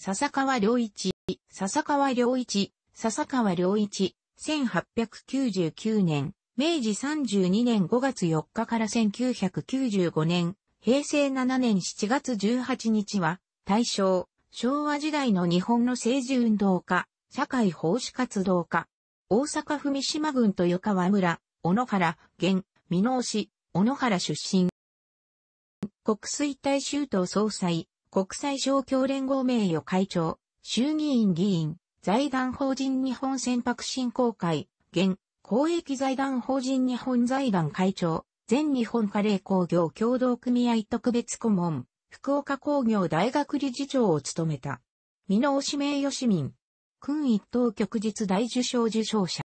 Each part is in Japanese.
笹川良一、笹川良一、笹川良一、1899年、明治32年5月4日から1995年、平成7年7月18日は、大正、昭和時代の日本の政治運動家、社会奉仕活動家、大阪府三島郡豊川村、小野原、現、美濃市、小野原出身。国水大衆党総裁、国際商協連合名誉会長、衆議院議員、財団法人日本船舶振興会、現、公益財団法人日本財団会長、全日本カレー工業協同組合特別顧問、福岡工業大学理事長を務めた。美濃し名誉市民、君一等局日大受賞受賞者。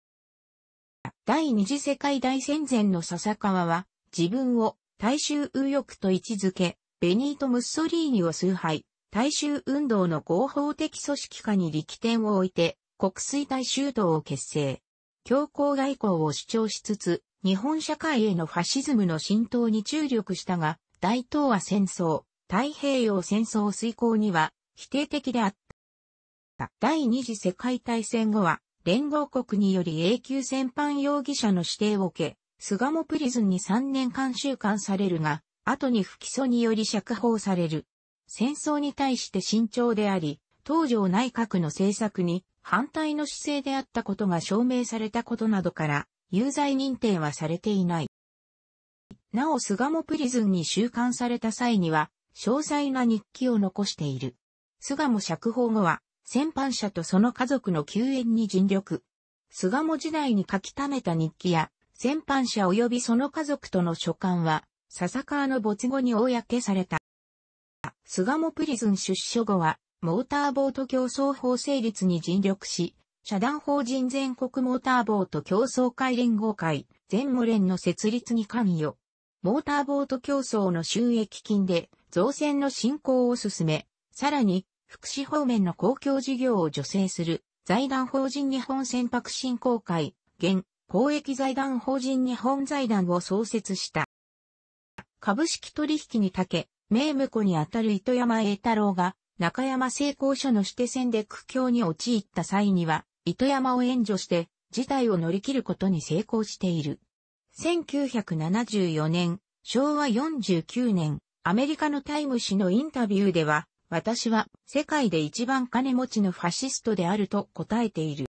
第二次世界大戦前の笹川は、自分を大衆右翼と位置づけ、ベニート・ムッソリーニを崇拝、大衆運動の合法的組織化に力点を置いて、国水大衆党を結成。強硬外交を主張しつつ、日本社会へのファシズムの浸透に注力したが、大東亜戦争、太平洋戦争遂行には否定的であった。第二次世界大戦後は、連合国により永久戦犯容疑者の指定を受け、菅もプリズンに3年間収監されるが、後に不起訴により釈放される。戦争に対して慎重であり、東条内閣の政策に反対の姿勢であったことが証明されたことなどから、有罪認定はされていない。なお、菅もプリズンに収監された際には、詳細な日記を残している。菅も釈放後は、戦犯者とその家族の救援に尽力。菅も時代に書き溜めた日記や、戦犯者及びその家族との書簡は、笹川の没後に公された。菅もプリズン出所後は、モーターボート競争法成立に尽力し、社団法人全国モーターボート競争会連合会、全無連の設立に関与。モーターボート競争の収益金で造船の振興を進め、さらに福祉方面の公共事業を助成する財団法人日本船舶振興会、現公益財団法人日本財団を創設した。株式取引にたけ、名婿にあたる糸山栄太郎が、中山成功所の指定戦で苦境に陥った際には、糸山を援助して、事態を乗り切ることに成功している。1974年、昭和49年、アメリカのタイム誌のインタビューでは、私は世界で一番金持ちのファシストであると答えている。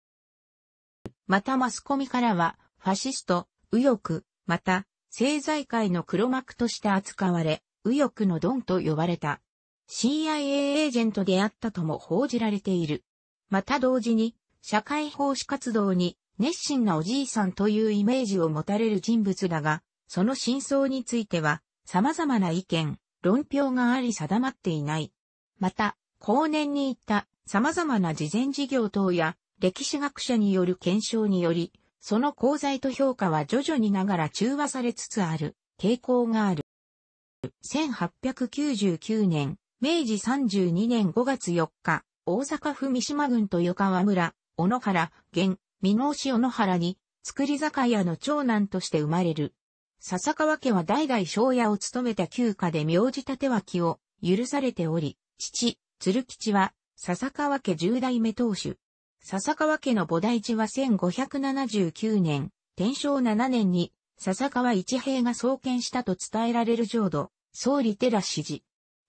またマスコミからは、ファシスト、右翼、また、政財界の黒幕として扱われ、右翼のドンと呼ばれた。CIA エージェントであったとも報じられている。また同時に、社会奉仕活動に熱心なおじいさんというイメージを持たれる人物だが、その真相については、様々な意見、論評があり定まっていない。また、後年に行った様々な事前事業等や歴史学者による検証により、その功罪と評価は徐々にながら中和されつつある傾向がある。1899年、明治32年5月4日、大阪府三島郡豊川村、小野原、現、美濃市小野原に、造り酒屋の長男として生まれる。笹川家は代々庄屋を務めた旧家で名字立脇を許されており、父、鶴吉は笹川家十代目当主、笹川家の菩提寺は1579年、天正7年に、笹川一平が創建したと伝えられる浄土、総理寺指示。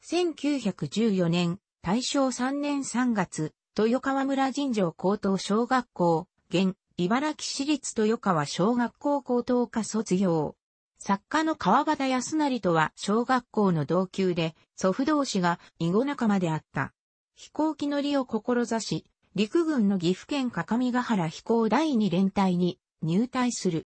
1914年、大正3年3月、豊川村神城高等小学校、現、茨城市立豊川小学校高等科卒業。作家の川端康成とは小学校の同級で、祖父同士が囲碁仲間であった。飛行機乗りを志し、陸軍の岐阜県各務原飛行第二連隊に入隊する。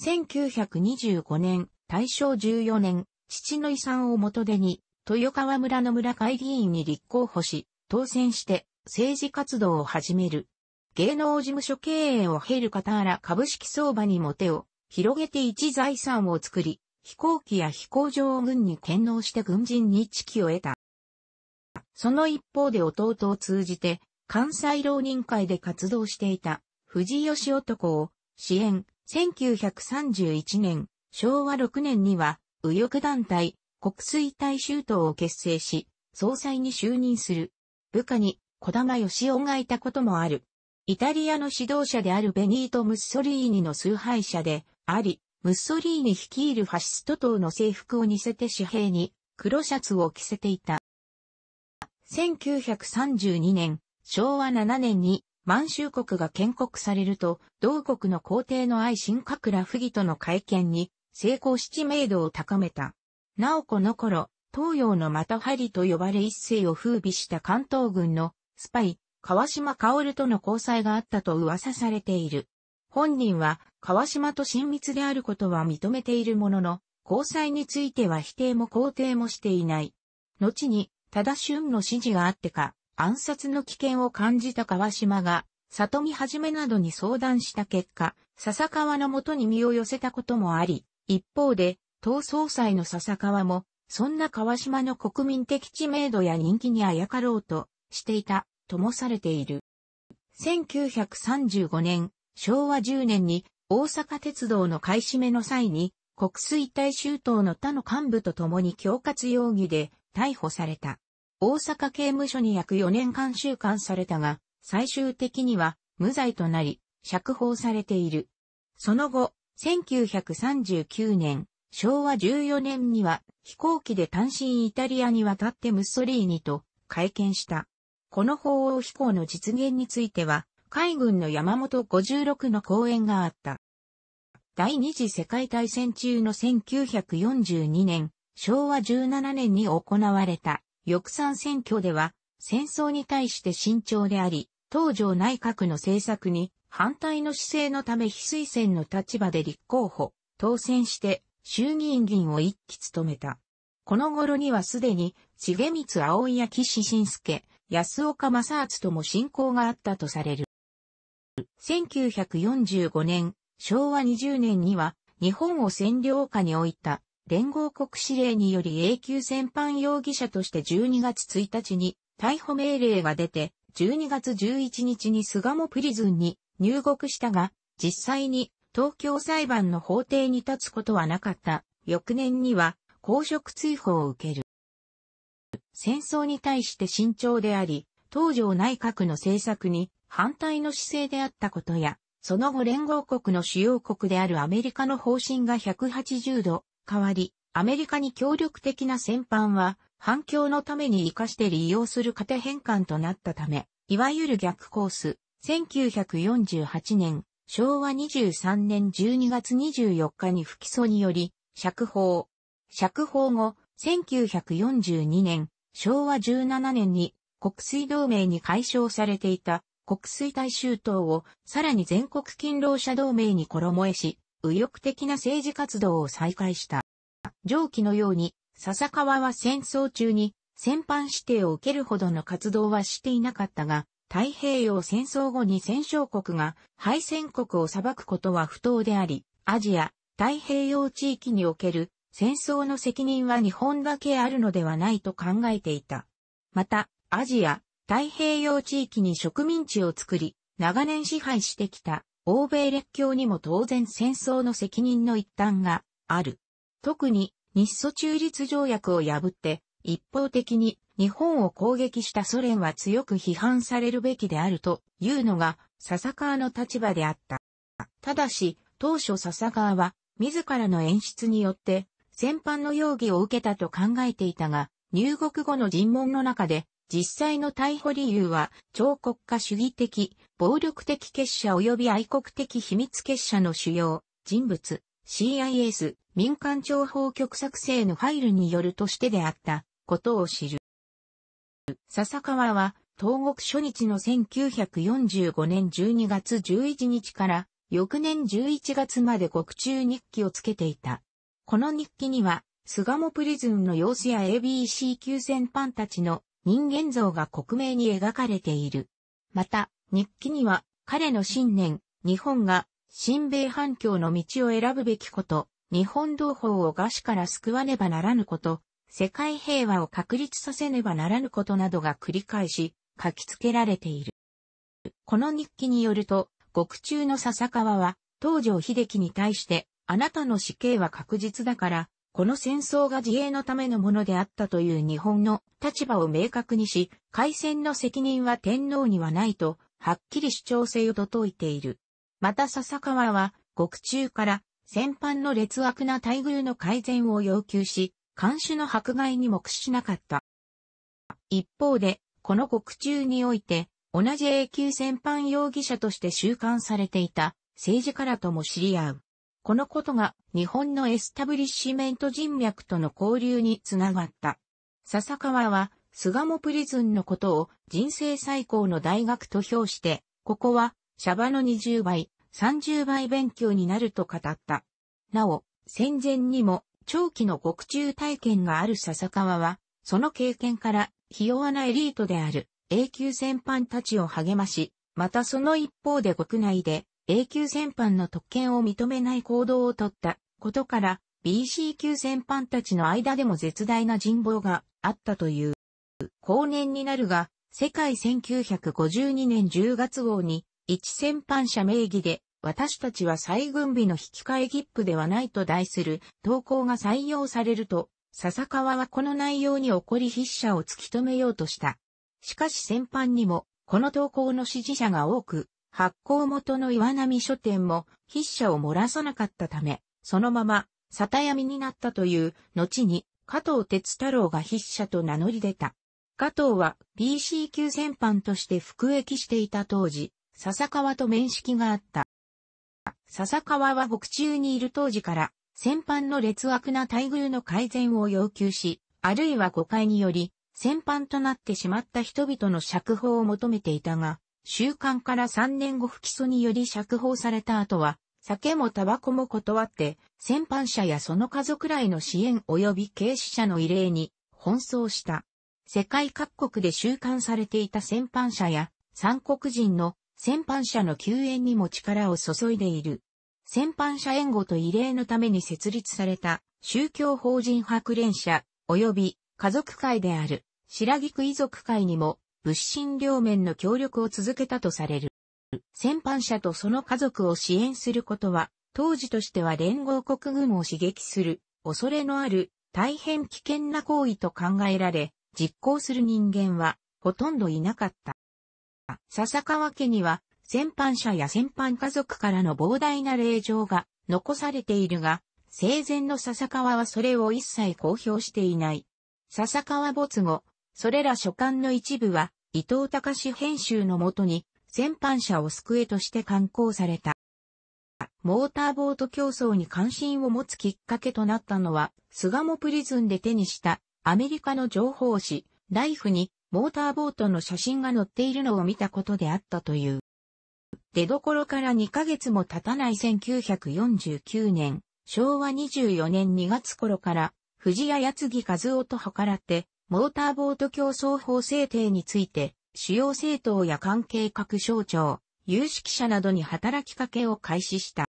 1925年、大正14年、父の遺産を元手に、豊川村の村会議員に立候補し、当選して政治活動を始める。芸能事務所経営を経る傍ら株式相場にも手を広げて一財産を作り、飛行機や飛行場を軍に転納して軍人に知識を得た。その一方で弟を通じて関西浪人会で活動していた藤吉男を支援、1931年、昭和6年には右翼団体、国水大衆党を結成し、総裁に就任する。部下に小玉義雄がいたこともある。イタリアの指導者であるベニート・ムッソリーニの崇拝者であり、ムッソリーニ率いるファシスト党の制服を似せて紙幣に黒シャツを着せていた。1932年、昭和7年に満州国が建国されると、同国の皇帝の愛新覚羅不義との会見に成功し知名度を高めた。なおこの頃、東洋のまタハりと呼ばれ一世を風靡した関東軍のスパイ、川島薫との交際があったと噂されている。本人は川島と親密であることは認めているものの、交際については否定も肯定もしていない。後に、ただ春の指示があってか、暗殺の危険を感じた川島が、里見はじめなどに相談した結果、笹川のもとに身を寄せたこともあり、一方で、党総裁の笹川も、そんな川島の国民的知名度や人気にあやかろうとしていた、ともされている。1935年、昭和10年に大阪鉄道の買い占めの際に、国水大衆党の他の幹部と共に恐喝容疑で逮捕された。大阪刑務所に約4年間収監されたが、最終的には無罪となり、釈放されている。その後、1939年、昭和14年には飛行機で単身イタリアに渡ってムッソリーニと会見した。この法王飛行の実現については、海軍の山本56の講演があった。第二次世界大戦中の1942年、昭和17年に行われた翌参選挙では、戦争に対して慎重であり、東条内閣の政策に反対の姿勢のため非推薦の立場で立候補、当選して衆議院議員を一期務めた。この頃にはすでに、重光葵や岸信介、安岡正厚とも親交があったとされる。1945年、昭和20年には、日本を占領下に置いた連合国指令により永久戦犯容疑者として12月1日に逮捕命令が出て、12月11日に菅もプリズンに入国したが、実際に東京裁判の法廷に立つことはなかった。翌年には公職追放を受ける。戦争に対して慎重であり、東条内閣の政策に反対の姿勢であったことや、その後連合国の主要国であるアメリカの方針が180度代わり、アメリカに協力的な戦犯は、反響のために活かして利用する型変換となったため、いわゆる逆コース、1948年、昭和23年12月24日に不起訴により、釈放。釈放後、1942年、昭和17年に国水同盟に解消されていた国水大衆党をさらに全国勤労者同盟に衣えし、右翼的な政治活動を再開した。上記のように、笹川は戦争中に戦犯指定を受けるほどの活動はしていなかったが、太平洋戦争後に戦勝国が敗戦国を裁くことは不当であり、アジア、太平洋地域における戦争の責任は日本だけあるのではないと考えていた。また、アジア、太平洋地域に植民地を作り、長年支配してきた欧米列強にも当然戦争の責任の一端がある。特に日ソ中立条約を破って一方的に日本を攻撃したソ連は強く批判されるべきであるというのが笹川の立場であった。ただし当初笹川は自らの演出によって戦犯の容疑を受けたと考えていたが入国後の尋問の中で実際の逮捕理由は、超国家主義的、暴力的結社及び愛国的秘密結社の主要、人物、CIS、民間情報局作成のファイルによるとしてであったことを知る。笹川は、東国初日の1945年12月11日から翌年11月まで獄中日記をつけていた。この日記には、巣鴨プリズンの様子や ABC 級戦犯たちの人間像が克明に描かれている。また、日記には彼の信念、日本が新米反共の道を選ぶべきこと、日本同胞を餓死から救わねばならぬこと、世界平和を確立させねばならぬことなどが繰り返し書きつけられている。この日記によると、獄中の笹川は、東条秀樹に対して、あなたの死刑は確実だから、この戦争が自衛のためのものであったという日本の立場を明確にし、開戦の責任は天皇にはないと、はっきり主張性を説いている。また笹川は、獄中から戦犯の劣悪な待遇の改善を要求し、監守の迫害にも屈しなかった。一方で、この獄中において、同じ永久戦犯容疑者として収監されていた政治家らとも知り合う。このことが日本のエスタブリッシュメント人脈との交流につながった。笹川は、菅もプリズンのことを人生最高の大学と評して、ここは、シャバの20倍、30倍勉強になると語った。なお、戦前にも長期の獄中体験がある笹川は、その経験から、ひ弱なエリートである永久戦犯たちを励まし、またその一方で国内で A 級戦犯の特権を認めない行動をとったことから、BC 級戦犯たちの間でも絶大な人望があったという。後年になるが、世界1952年10月号に、一戦犯者名義で、私たちは再軍備の引き換え切符ではないと題する投稿が採用されると、笹川はこの内容に起こり筆者を突き止めようとした。しかし戦犯にも、この投稿の支持者が多く、発行元の岩波書店も筆者を漏らさなかったため、そのまま、里闇になったという、後に、加藤哲太郎が筆者と名乗り出た。加藤は BC 級戦犯として服役していた当時、笹川と面識があった。笹川は北中にいる当時から、戦犯の劣悪な待遇の改善を要求し、あるいは誤解により、戦犯となってしまった人々の釈放を求めていたが、収監から3年後不起訴により釈放された後は、酒もタバコも断って、先犯者やその家族らへの支援及び軽視者の異例に奔走した。世界各国で収監されていた先犯者や、三国人の先犯者の救援にも力を注いでいる。先犯者援護と異例のために設立された宗教法人白連社及び家族会である白菊遺族会にも物心両面の協力を続けたとされる。戦犯者とその家族を支援することは、当時としては連合国軍を刺激する、恐れのある、大変危険な行為と考えられ、実行する人間は、ほとんどいなかった。笹川家には、戦犯者や戦犯家族からの膨大な令状が残されているが、生前の笹川はそれを一切公表していない。笹川没後、それら書簡の一部は、伊藤隆編集のもとに、戦犯者を救えとして刊行された。モーターボート競争に関心を持つきっかけとなったのは、菅もプリズンで手にしたアメリカの情報誌、ライフにモーターボートの写真が載っているのを見たことであったという。出どころから2ヶ月も経たない1949年、昭和24年2月頃から、藤谷八木和夫と計らって、モーターボート競争法制定について、主要政党や関係各省庁、有識者などに働きかけを開始した。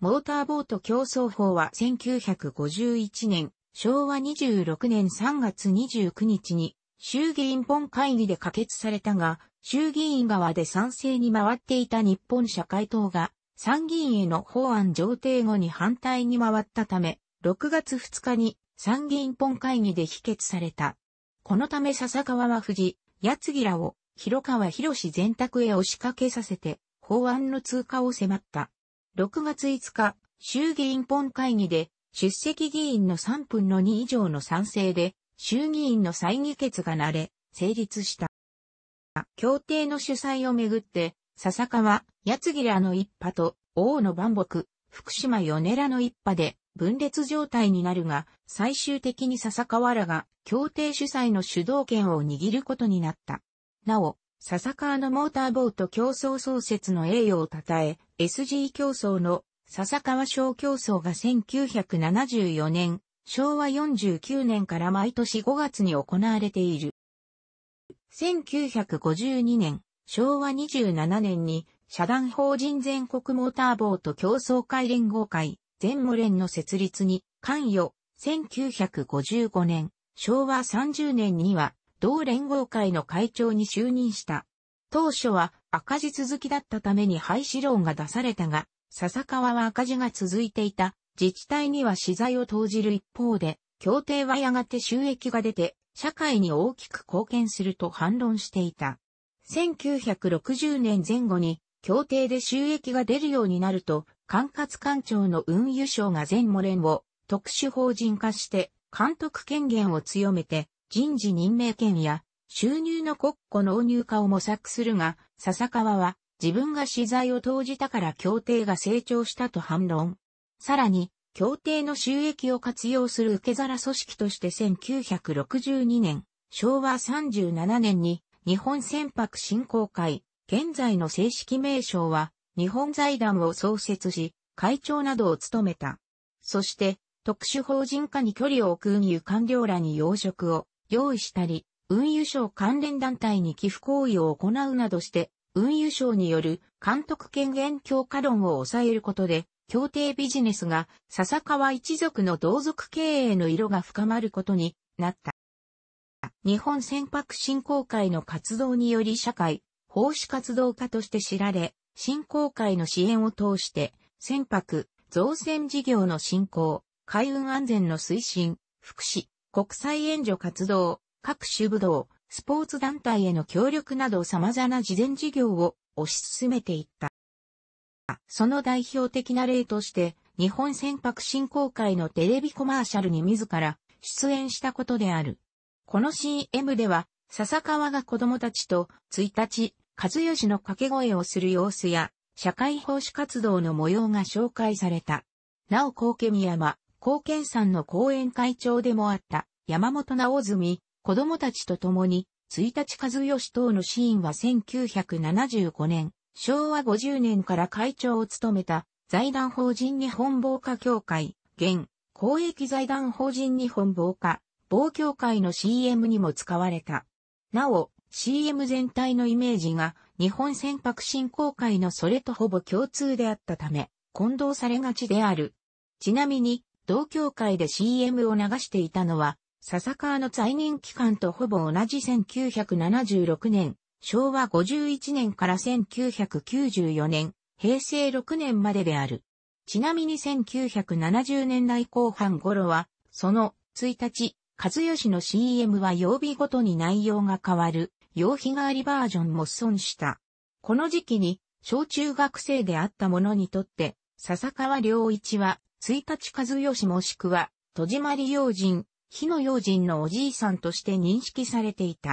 モーターボート競争法は1951年、昭和26年3月29日に衆議院本会議で可決されたが、衆議院側で賛成に回っていた日本社会党が参議院への法案上程後に反対に回ったため、6月2日に参議院本会議で否決された。このため笹川は藤、八次らを広川博士全宅へ押しかけさせて、法案の通過を迫った。6月5日、衆議院本会議で、出席議員の3分の2以上の賛成で、衆議院の再議決が慣れ、成立した。協定の主催をめぐって、笹川、八次らの一派と、王の万木、福島米良の一派で分裂状態になるが、最終的に笹川らが協定主催の主導権を握ることになった。なお、笹川のモーターボート競争創設の栄誉を称え、SG 競争の笹川小競争が1974年、昭和49年から毎年5月に行われている。1952年、昭和27年に社団法人全国モーターボート競争会連合会、全モ連の設立に関与、1955年、昭和30年には、同連合会の会長に就任した。当初は赤字続きだったために廃止論が出されたが、笹川は赤字が続いていた自治体には資材を投じる一方で、協定はやがて収益が出て、社会に大きく貢献すると反論していた。1960年前後に協定で収益が出るようになると、管轄官庁の運輸省が全れ連を特殊法人化して監督権限を強めて人事任命権や収入の国庫納入化を模索するが、笹川は自分が資材を投じたから協定が成長したと反論。さらに、協定の収益を活用する受け皿組織として1962年、昭和37年に日本船舶振興会、現在の正式名称は、日本財団を創設し、会長などを務めた。そして、特殊法人化に距離を置く運輸官僚らに養殖を用意したり、運輸省関連団体に寄付行為を行うなどして、運輸省による監督権限強化論を抑えることで、協定ビジネスが笹川一族の同族経営の色が深まることになった。日本船舶振興会の活動により社会、奉仕活動家として知られ、振興会の支援を通して、船舶、造船事業の振興、海運安全の推進、福祉、国際援助活動、各種武道、スポーツ団体への協力など様々な事前事業を推し進めていった。その代表的な例として、日本船舶振興会のテレビコマーシャルに自ら出演したことである。この CM では、笹川が子供たちと1日、和義の掛け声をする様子や、社会奉仕活動の模様が紹介された。なお高家宮山、高健さんの講演会長でもあった山本直澄、子供たちと共に、1日和義等のシーンは1975年、昭和50年から会長を務めた財団法人日本防火協会、現、公益財団法人日本防火、防協会の CM にも使われた。なお、CM 全体のイメージが日本船舶振興会のそれとほぼ共通であったため、混同されがちである。ちなみに、同協会で CM を流していたのは、笹川の在任期間とほぼ同じ1976年、昭和51年から1994年、平成6年までである。ちなみに1970年代後半頃は、その1日、和義の CM は曜日ごとに内容が変わる用品替わりバージョンも損した。この時期に、小中学生であった者にとって、笹川良一は、一日和義もしくは、戸締まり用人、日の用人のおじいさんとして認識されていた。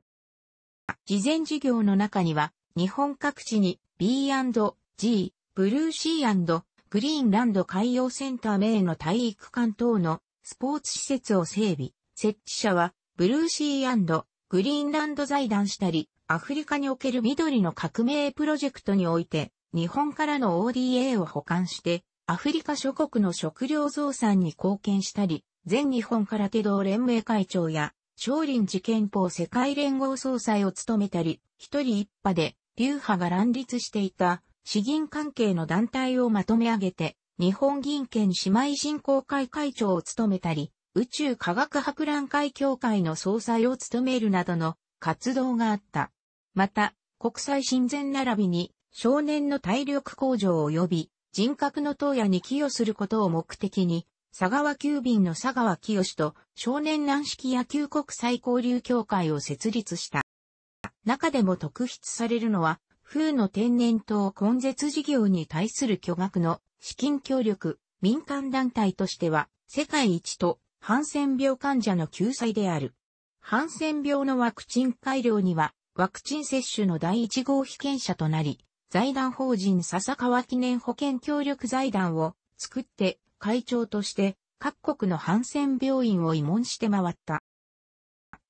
事前事業の中には、日本各地に B&G、ブルーシーグリーンランド海洋センター名の体育館等のスポーツ施設を整備。設置者はブルーシーグリーンランド財団したり、アフリカにおける緑の革命プロジェクトにおいて、日本からの ODA を保管して、アフリカ諸国の食料増産に貢献したり、全日本空手道連盟会長や、少林寺憲法世界連合総裁を務めたり、一人一派で、流派が乱立していた、資銀関係の団体をまとめ上げて、日本銀券姉妹振興会会長を務めたり、宇宙科学博覧会協会の総裁を務めるなどの活動があった。また、国際親善並びに少年の体力向上及び人格の投与に寄与することを目的に、佐川急便の佐川清と少年軟式野球国際交流協会を設立した。中でも特筆されるのは、風の天然痘根絶事業に対する巨額の資金協力、民間団体としては世界一とハンセン病患者の救済である。ハンセン病のワクチン改良には、ワクチン接種の第一号被験者となり、財団法人笹川記念保険協力財団を作って会長として各国のハンセン病院を慰問して回った。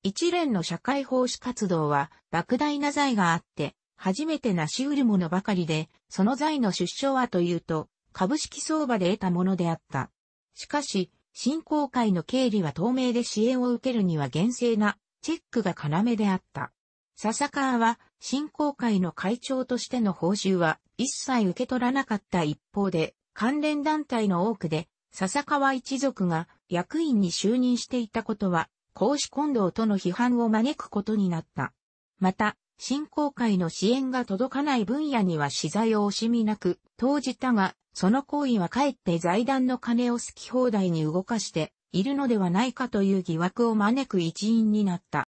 一連の社会奉仕活動は莫大な財があって、初めてなし得るものばかりで、その財の出生はというと、株式相場で得たものであった。しかし、新公会の経理は透明で支援を受けるには厳正なチェックが要であった。笹川は新公会の会長としての報酬は一切受け取らなかった一方で、関連団体の多くで笹川一族が役員に就任していたことは、公私混同との批判を招くことになった。また、新興会の支援が届かない分野には資材を惜しみなく投じたが、その行為はかえって財団の金を好き放題に動かしているのではないかという疑惑を招く一因になった。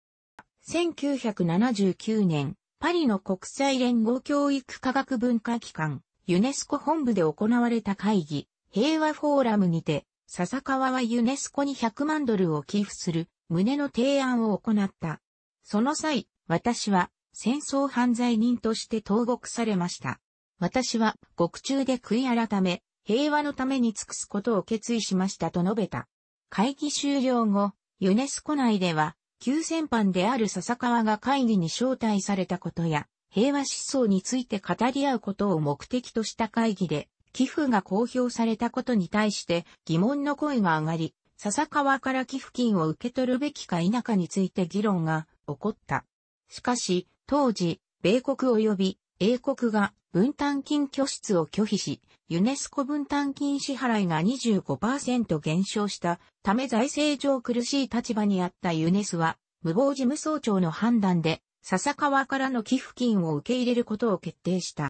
1979年、パリの国際連合教育科学文化機関、ユネスコ本部で行われた会議、平和フォーラムにて、笹川はユネスコに100万ドルを寄付する、旨の提案を行った。その際、私は、戦争犯罪人として投獄されました。私は獄中で悔い改め、平和のために尽くすことを決意しましたと述べた。会議終了後、ユネスコ内では、旧戦犯である笹川が会議に招待されたことや、平和思想について語り合うことを目的とした会議で、寄付が公表されたことに対して疑問の声が上がり、笹川から寄付金を受け取るべきか否かについて議論が起こった。しかし、当時、米国及び英国が分担金拠出を拒否し、ユネスコ分担金支払いが25%減少したため財政上苦しい立場にあったユネスは、無謀事務総長の判断で、笹川からの寄付金を受け入れることを決定した。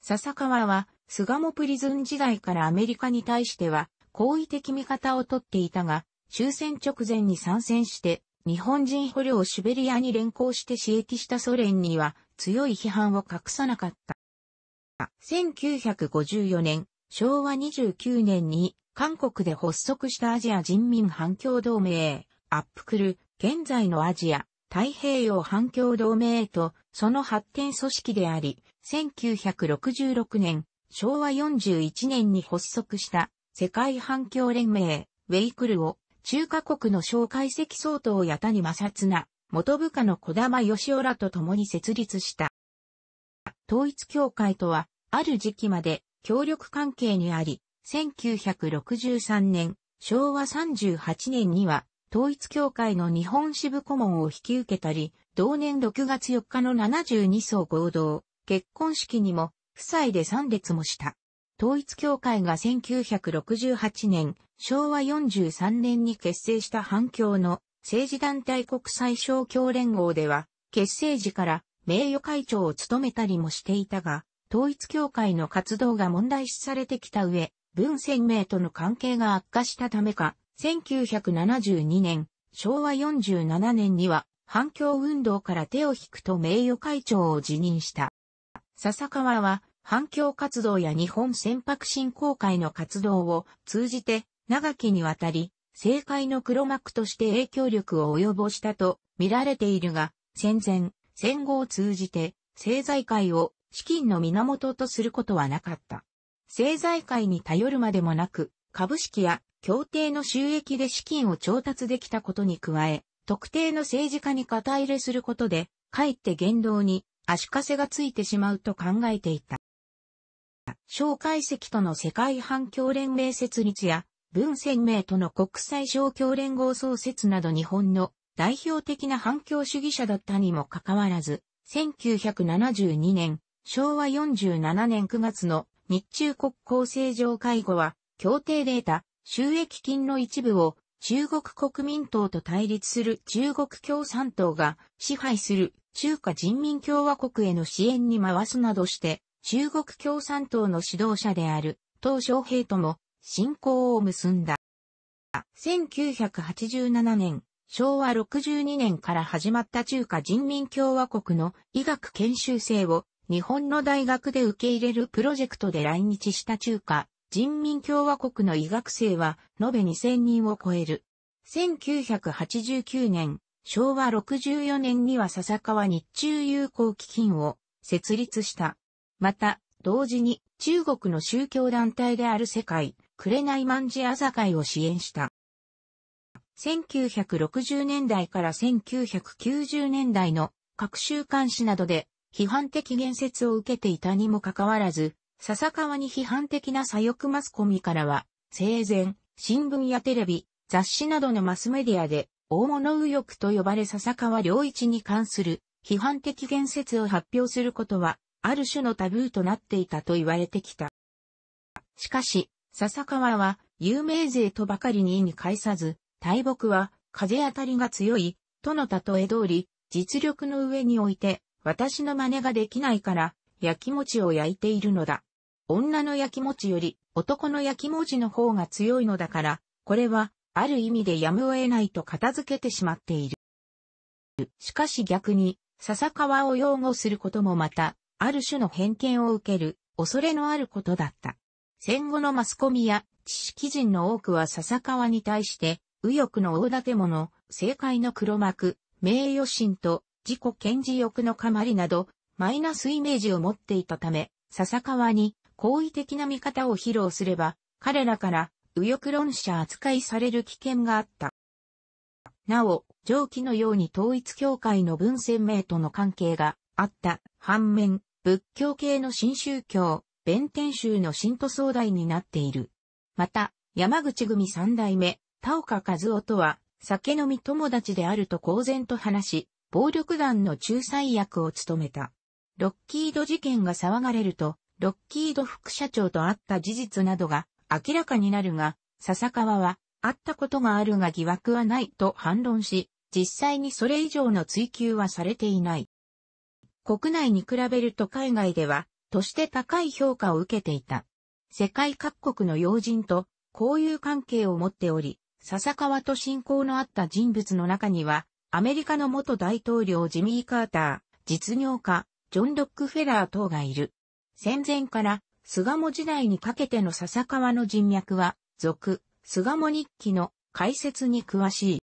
笹川は、菅もプリズン時代からアメリカに対しては、好意的見方をとっていたが、終戦直前に参戦して、日本人捕虜をシベリアに連行して刺激したソ連には強い批判を隠さなかった。1954年、昭和29年に韓国で発足したアジア人民反共同盟、アップクル、現在のアジア、太平洋反共同盟とその発展組織であり、1966年、昭和41年に発足した世界反共連盟、ウェイクルを中華国の小介析総統や谷擦な、元部下の小玉義夫らと共に設立した。統一協会とは、ある時期まで協力関係にあり、1963年、昭和38年には、統一協会の日本支部顧問を引き受けたり、同年6月4日の72層合同、結婚式にも、夫妻で参列もした。統一協会が1968年、昭和43年に結成した反共の政治団体国際勝共連合では、結成時から名誉会長を務めたりもしていたが、統一協会の活動が問題視されてきた上、文鮮明との関係が悪化したためか、1972年、昭和47年には、反共運動から手を引くと名誉会長を辞任した。笹川は、反共活動や日本船舶振興会の活動を通じて、長きにわたり、政界の黒幕として影響力を及ぼしたと見られているが、戦前、戦後を通じて、政財界を資金の源とすることはなかった。政財界に頼るまでもなく、株式や協定の収益で資金を調達できたことに加え、特定の政治家に肩入れすることで、かえって言動に足かせがついてしまうと考えていた。蒋介石との世界反共連盟設立や文鮮明との国際勝共連合創設など日本の代表的な反共主義者だったにもかかわらず、1972年、昭和47年9月の日中国交正常会合は、協定で得た収益金の一部を中国国民党と対立する中国共産党が支配する中華人民共和国への支援に回すなどして、中国共産党の指導者である、鄧小平とも信仰を結んだ。1987年、昭和62年から始まった中華人民共和国の医学研修生を日本の大学で受け入れるプロジェクトで来日した中華人民共和国の医学生は延べ2000人を超える。1989年、昭和64年には笹川日中友好基金を設立した。また、同時に中国の宗教団体である世界い？まんじあざかいを支援した。1960年代から1990年代の各週刊誌などで批判的言説を受けていたにもかかわらず、笹川に批判的な左翼マスコミからは、生前、新聞やテレビ、雑誌などのマスメディアで、大物右翼と呼ばれ笹川良一に関する批判的言説を発表することは、ある種のタブーとなっていたと言われてきた。しかし、笹川は、有名税とばかりに意に介さず、大木は、風当たりが強い、との例え通り、実力の上において、私の真似ができないから、焼き餅を焼いているのだ。女の焼き餅より、男の焼き餅の方が強いのだから、これは、ある意味でやむを得ないと片付けてしまっている。しかし逆に、笹川を擁護することもまた、ある種の偏見を受ける、恐れのあることだった。戦後のマスコミや知識人の多くは笹川に対して、右翼の大建物、政界の黒幕、名誉心と自己顕示欲のかりなど、マイナスイメージを持っていたため、笹川に好意的な見方を披露すれば、彼らから右翼論者扱いされる危険があった。なお、上記のように統一教会の文鮮明との関係があった。反面、仏教系の新宗教、弁天宗の新徒総代になっている。また、山口組三代目、田岡和夫とは、酒飲み友達であると公然と話し、暴力団の仲裁役を務めた。ロッキード事件が騒がれると、ロッキード副社長と会った事実などが明らかになるが、笹川は、会ったことがあるが疑惑はないと反論し、実際にそれ以上の追及はされていない。国内に比べると海外では、として高い評価を受けていた。世界各国の要人と交友関係を持っており、笹川と親交のあった人物の中には、アメリカの元大統領ジミー・カーター、実業家、ジョン・ロックフェラー等がいる。戦前から、菅も時代にかけての笹川の人脈は、俗、菅も日記の解説に詳し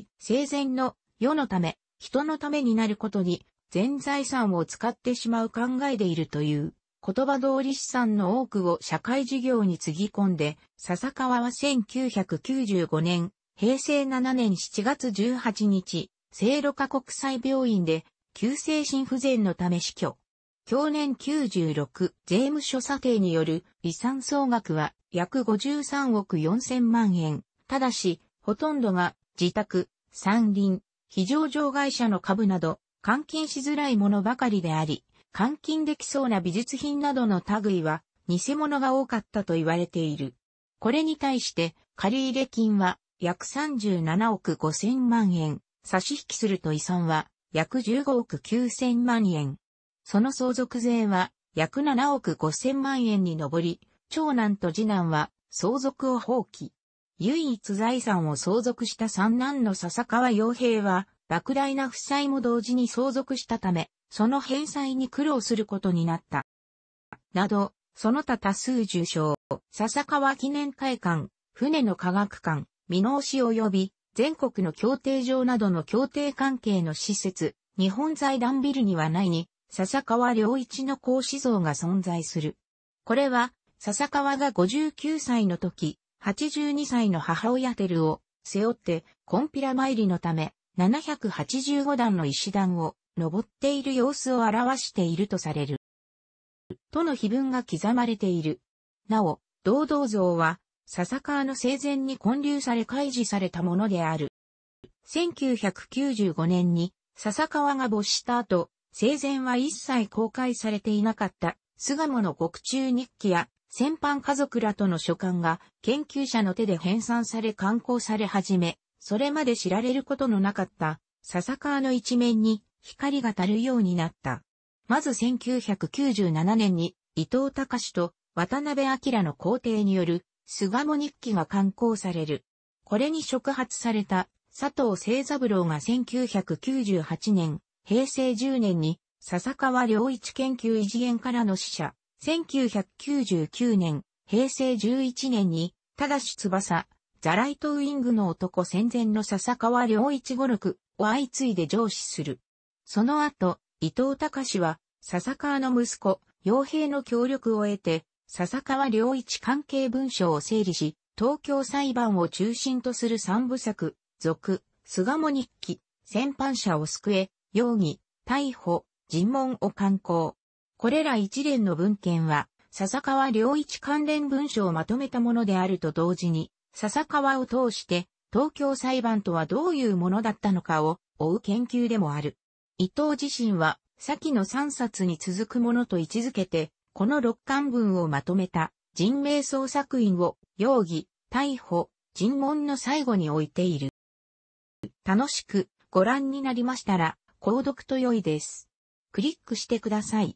い。生前の世のため、人のためになることに全財産を使ってしまう考えでいるという、言葉通り資産の多くを社会事業につぎ込んで、笹川は1995年、平成7年7月18日、聖路加国際病院で、急性心不全のため死去。去年96税務署査定による遺産総額は約53億4000万円。ただし、ほとんどが自宅、山林、非常常会社の株など換金しづらいものばかりであり、換金できそうな美術品などの類は偽物が多かったと言われている。これに対して借入金は約37億5千万円、差し引きすると遺産は約15億9千万円。その相続税は約7億5千万円に上り、長男と次男は相続を放棄。唯一財産を相続した三男の笹川洋平は莫大な負債も同時に相続したため、その返済に苦労することになった。など、その他多数受賞、笹川記念会館、船の科学館、見直し及び、全国の協定場などの協定関係の施設、日本財団ビルにはないに、笹川良一の孔子像が存在する。これは、笹川が59歳の時、82歳の母親テルを背負って、コンピラ参りのため、785段の石段を登っている様子を表しているとされる。との碑文が刻まれている。なお、堂々像は、笹川の生前に建立され開示されたものである。1995年に笹川が没した後、生前は一切公開されていなかった巣鴨の獄中日記や戦犯家族らとの書簡が研究者の手で編纂され刊行され始め、それまで知られることのなかった笹川の一面に光が足るようになった。まず1997年に伊藤隆と渡辺明の皇帝による菅鴨日記が刊行される。これに触発された佐藤清三郎が1998年、平成10年に笹川良一研究異次元からの死者、1999年、平成11年に、ただし翼、ザライトウイングの男戦前の笹川良一五六を相次いで上司する。その後、伊藤隆は、笹川の息子、傭兵の協力を得て、笹川良一関係文書を整理し、東京裁判を中心とする三部作、続、菅も日記、戦犯者を救え、容疑、逮捕、尋問を刊行。これら一連の文献は、笹川良一関連文書をまとめたものであると同時に、笹川を通して東京裁判とはどういうものだったのかを追う研究でもある。伊藤自身は先の3冊に続くものと位置づけて、この6巻文をまとめた人命捜索員を容疑、逮捕、尋問の最後に置いている。楽しくご覧になりましたら、購読と良いです。クリックしてください。